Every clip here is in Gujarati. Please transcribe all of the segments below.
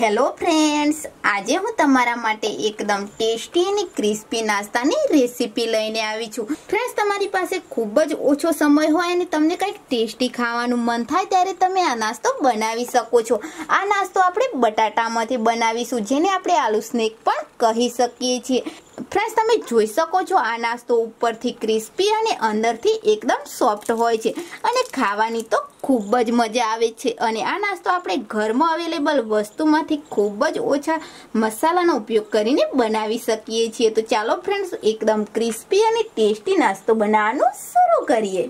હેલો ફ્રેન્ડ્સ આજે હું તમારા માટે એકદમ ટેસ્ટી અને ક્રિસ્પી નાસ્તાની રેસીપી લઈને આવી છું ફ્રેન્ડ્સ તમારી પાસે ખૂબ જ ઓછો સમય હોય અને તમને કંઈક ટેસ્ટી ખાવાનું મન થાય ત્યારે તમે આ નાસ્તો બનાવી શકો છો આ નાસ્તો આપણે બટાટામાંથી બનાવીશું જેને આપણે આલુ સ્નેક પણ કહી શકીએ છીએ ફ્રેન્ડ્સ તમે જોઈ શકો છો આ નાસ્તો ઉપરથી ક્રિસ્પી અને અંદરથી એકદમ સોફ્ટ હોય છે અને ખાવાની તો ખૂબ જ મજા આવે છે અને આ નાસ્તો આપણે ઘરમાં અવેલેબલ વસ્તુમાંથી ખૂબ જ ઓછા મસાલાનો ઉપયોગ કરીને બનાવી શકીએ છીએ તો ચાલો ફ્રેન્ડ્સ એકદમ ક્રિસ્પી અને ટેસ્ટી નાસ્તો બનાવવાનું શરૂ કરીએ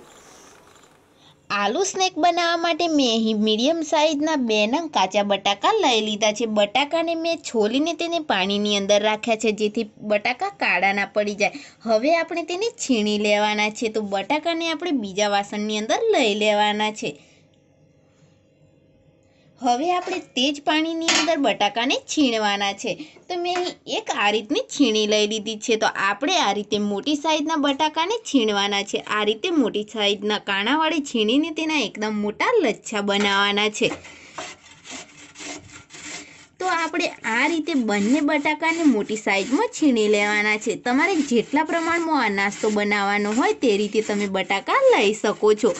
આલુ સ્નેક બનાવવા માટે મેં અહીં મીડિયમ સાઇઝના બે નંગ કાચા બટાકા લઈ લીધા છે બટાકાને મેં છોલીને તેને પાણીની અંદર રાખ્યા છે જેથી બટાકા કાળા ના પડી જાય હવે આપણે તેને છીણી લેવાના છે તો બટાકાને આપણે બીજા વાસણની અંદર લઈ લેવાના છે હવે આપણે તે જ પાણીની અંદર બટાકાને છીણવાના છે તો મેં એક આ રીતની છીણી લઈ લીધી છે તો આપણે આ રીતે મોટી સાઈઝના બટાકાને છીણવાના છે આ રીતે મોટી સાઈઝના કાણાવાળી છીણીને તેના એકદમ મોટા લચ્છા બનાવવાના છે તો આપણે આ રીતે બંને બટાકાને મોટી સાઈઝમાં છીણી લેવાના છે તમારે જેટલા પ્રમાણમાં આ નાસ્તો બનાવવાનો હોય તે રીતે તમે બટાકા લઈ શકો છો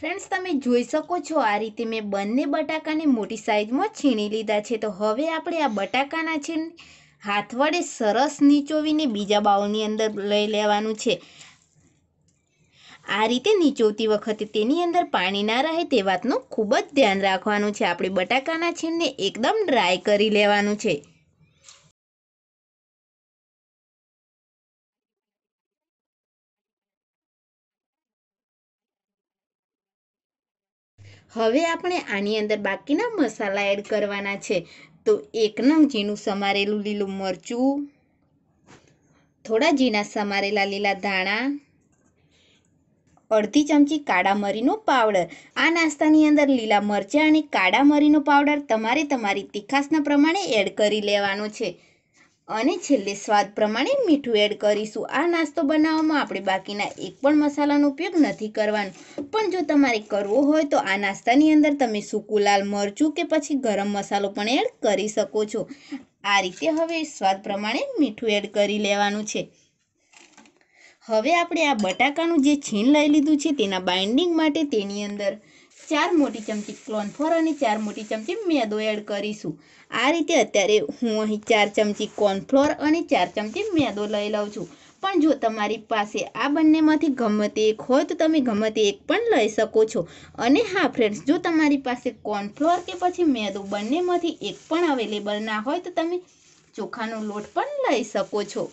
ફ્રેન્ડ્સ તમે જોઈ શકો છો આ રીતે મેં બંને બટાકાને મોટી સાઇઝમાં છીણી લીધા છે તો હવે આપણે આ બટાકાના છીણ હાથ વડે સરસ નીચોવીને બીજા બાઉલની અંદર લઈ લેવાનું છે આ રીતે નીચોવતી વખતે તેની અંદર પાણી ના રહે તે વાતનું ખૂબ જ ધ્યાન રાખવાનું છે આપણે બટાકાના છીણને એકદમ ડ્રાય કરી લેવાનું છે હવે આપણે આની અંદર બાકીના મસાલા એડ કરવાના છે તો એક નંગ ઝીણું સમારેલું લીલું મરચું થોડા ઝીણા સમારેલા લીલા ધાણા અડધી ચમચી કાળા મરીનો પાવડર આ નાસ્તાની અંદર લીલા મરચાં અને કાળા મરીનો પાવડર તમારે તમારી તીખાસના પ્રમાણે એડ કરી લેવાનો છે અને છેલ્લે સ્વાદ પ્રમાણે મીઠું એડ કરીશું આ નાસ્તો બનાવવામાં આપણે બાકીના એક પણ મસાલાનો ઉપયોગ નથી કરવાનો પણ જો તમારે કરવો હોય તો આ નાસ્તાની અંદર તમે સૂકું લાલ મરચું કે પછી ગરમ મસાલો પણ એડ કરી શકો છો આ રીતે હવે સ્વાદ પ્રમાણે મીઠું એડ કરી લેવાનું છે હવે આપણે આ બટાકાનું જે છીણ લઈ લીધું છે તેના બાઇન્ડિંગ માટે તેની અંદર ચાર મોટી ચમચી કોર્નફ્લોર અને ચાર મોટી ચમચી મેદો એડ કરીશું આ રીતે અત્યારે હું અહીં ચાર ચમચી કોર્નફ્લોર અને ચાર ચમચી મેદો લઈ લઉં છું પણ જો તમારી પાસે આ બંનેમાંથી ગમે તે એક હોય તો તમે ગમે તે એક પણ લઈ શકો છો અને હા ફ્રેન્ડ્સ જો તમારી પાસે કોર્નફ્લોર કે પછી મેદો બંનેમાંથી એક પણ અવેલેબલ ના હોય તો તમે ચોખાનો લોટ પણ લઈ શકો છો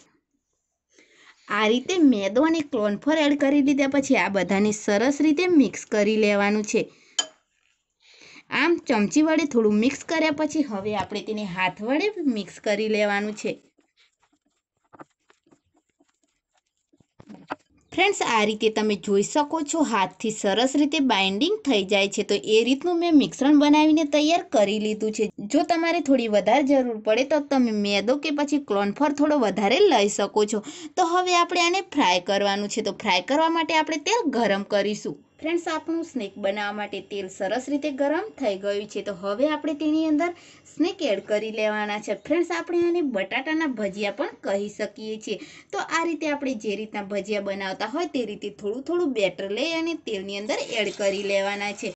આ રીતે મેદો અને ક્લોનફોર એડ કરી દીધા પછી આ બધાને સરસ રીતે મિક્સ કરી લેવાનું છે ચમચી વડે થોડું મિક્સ કર્યા પછી હવે આપણે તેને હાથ વડે મિક્સ કરી લેવાનું છે ફ્રેન્ડ્સ આ રીતે તમે જોઈ શકો છો હાથથી સરસ રીતે બાઇન્ડિંગ થઈ જાય છે તો એ રીતનું મેં મિશ્રણ બનાવીને તૈયાર કરી લીધું છે જો તમારે થોડી વધારે જરૂર પડે તો તમે મેદો કે પછી ક્લોનફર થોડો વધારે લઈ શકો છો તો હવે આપણે આને ફ્રાય કરવાનું છે તો ફ્રાય કરવા માટે આપણે તેલ ગરમ કરીશું ફ્રેન્ડ્સ આપણું સ્નેક બનાવવા માટે તેલ સરસ રીતે ગરમ થઈ ગયું છે તો હવે આપણે તેની અંદર સ્નેક એડ કરી લેવાના છે ફ્રેન્ડ્સ આપણે આને બટાટાના ભજીયા પણ કહી શકીએ છીએ તો આ રીતે આપણે જે રીતના ભજીયા બનાવતા હોય તે રીતે થોડું થોડું બેટર લઈ અને તેલની અંદર એડ કરી લેવાના છે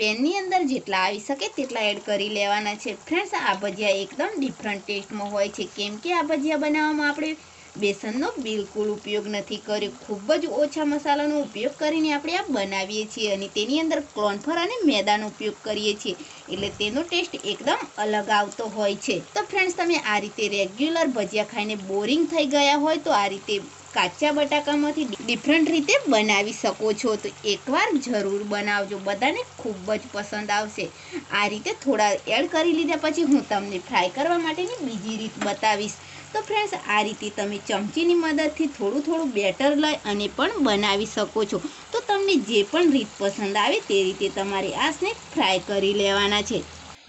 પેનની અંદર જેટલા આવી શકે તેટલા એડ કરી લેવાના છે ફ્રેન્ડ્સ આ ભજીયા એકદમ ડિફરન્ટ ટેસ્ટમાં હોય છે કેમ કે આ ભજીયા બનાવવામાં આપણે બેસનનો બિલકુલ ઉપયોગ નથી કર્યો ખૂબ જ ઓછા મસાલાનો ઉપયોગ કરીને આપણે આ બનાવીએ છીએ અને તેની અંદર કોર્નફ્લોર અને મેદાનો ઉપયોગ કરીએ છીએ એટલે તેનો ટેસ્ટ એકદમ અલગ આવતો હોય છે તો ફ્રેન્ડ્સ તમે આ રીતે રેગ્યુલર ભજીયા ખાઈને બોરિંગ થઈ ગયા હોય તો આ રીતે કાચા બટાકામાંથી ડિફરન્ટ રીતે બનાવી શકો છો તો એકવાર જરૂર બનાવજો બધાને ખૂબ જ પસંદ આવશે આ રીતે થોડા એડ કરી લીધા પછી હું તમને ફ્રાય કરવા માટેની બીજી રીત બતાવીશ તો ફ્રેન્ડ્સ આ રીતે તમે ચમચીની મદદથી થોડું થોડું બેટર લઈ અને પણ બનાવી શકો છો તો તમને જે પણ રીત પસંદ આવે તે રીતે તમારે આ સ્નેક ફ્રાય કરી લેવાના છે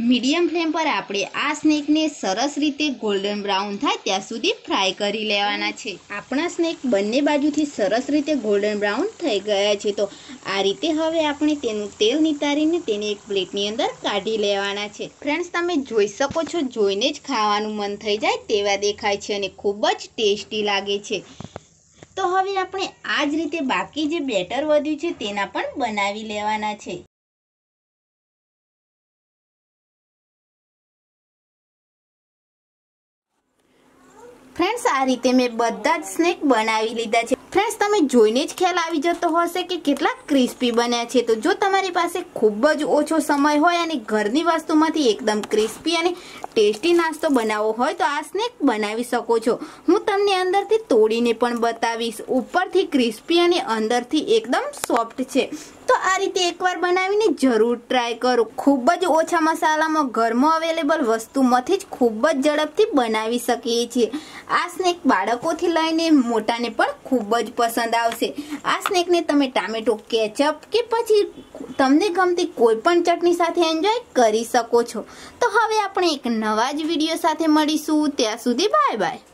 મીડિયમ ફ્લેમ પર આપણે આ સ્નેકને સરસ રીતે ગોલ્ડન બ્રાઉન થાય ત્યાં સુધી ફ્રાય કરી લેવાના છે આપણા સ્નેક બંને બાજુથી સરસ રીતે ગોલ્ડન બ્રાઉન થઈ ગયા છે તો આ રીતે હવે આપણે તેનું તેલ નિતારીને તેને એક પ્લેટની અંદર કાઢી લેવાના છે ફ્રેન્ડ્સ તમે જોઈ શકો છો જોઈને જ ખાવાનું મન થઈ જાય તેવા દેખાય છે અને ખૂબ જ ટેસ્ટી લાગે છે તો હવે આપણે આ જ રીતે બાકી જે બેટર વધ્યું છે તેના પણ બનાવી લેવાના છે ફ્રેન્ડ્સ આ રીતે મેં બધા જ સ્નેક બનાવી લીધા છે ફ્રેન્ડ્સ તમે જોઈને જ ખ્યાલ આવી જતો હશે કે કેટલા ક્રિસ્પી બન્યા છે તો જો તમારી પાસે ખૂબ જ ઓછો સમય હોય અને ઘરની વસ્તુમાંથી એકદમ ક્રિસ્પી અને ટેસ્ટી નાસ્તો બનાવવો હોય તો આ સ્નેક બનાવી શકો છો હું તમને અંદરથી તોડીને પણ બતાવીશ ઉપરથી ક્રિસ્પી અને અંદરથી એકદમ સોફ્ટ છે તો આ રીતે એકવાર બનાવીને જરૂર ટ્રાય કરો ખૂબ જ ઓછા મસાલામાં ઘરમાં અવેલેબલ વસ્તુમાંથી જ ખૂબ જ ઝડપથી બનાવી શકીએ છીએ આ સ્નેક બાળકોથી લઈને મોટાને પણ ખૂબ જ પસંદ આવશે આ સ્નેકને તમે ટામેટો કેચઅપ કે પછી તમને ગમતી કોઈ પણ ચટણી સાથે એન્જોય કરી શકો છો તો હવે આપણે એક નવા જ વિડીયો સાથે મળીશું ત્યાં સુધી બાય બાય